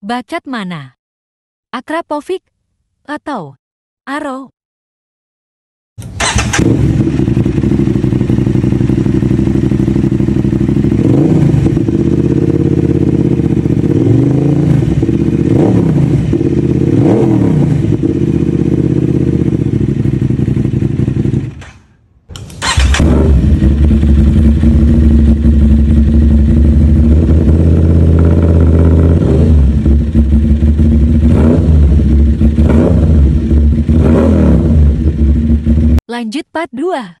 Bacat mana? Akrapovic atau Aro? Lanjut part 2.